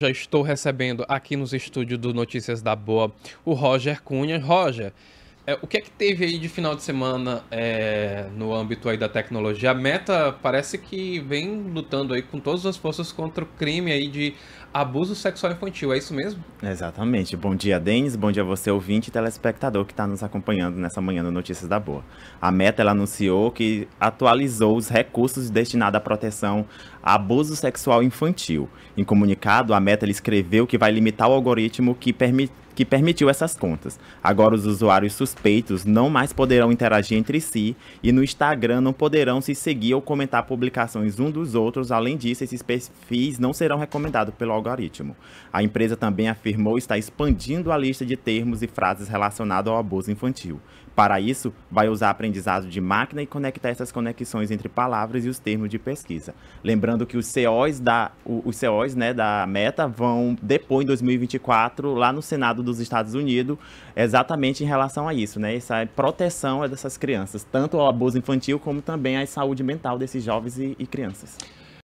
Já estou recebendo aqui nos estúdios do Notícias da Boa o Roger Cunha. Roger, é, o que é que teve aí de final de semana é, no âmbito aí da tecnologia? A Meta parece que vem lutando aí com todas as forças contra o crime aí de abuso sexual infantil, é isso mesmo? Exatamente. Bom dia, Denis. Bom dia você, ouvinte e telespectador que está nos acompanhando nessa manhã no Notícias da Boa. A Meta ela anunciou que atualizou os recursos destinados à proteção a abuso sexual infantil. Em comunicado, a Meta escreveu que vai limitar o algoritmo que permite que permitiu essas contas. Agora os usuários suspeitos não mais poderão interagir entre si e no Instagram não poderão se seguir ou comentar publicações um dos outros. Além disso, esses perfis não serão recomendados pelo algoritmo. A empresa também afirmou estar expandindo a lista de termos e frases relacionados ao abuso infantil. Para isso, vai usar aprendizado de máquina e conectar essas conexões entre palavras e os termos de pesquisa. Lembrando que os COs da, os COs, né, da Meta vão depois em 2024 lá no Senado dos Estados Unidos exatamente em relação a isso, né? Essa proteção é dessas crianças, tanto ao abuso infantil como também à saúde mental desses jovens e, e crianças.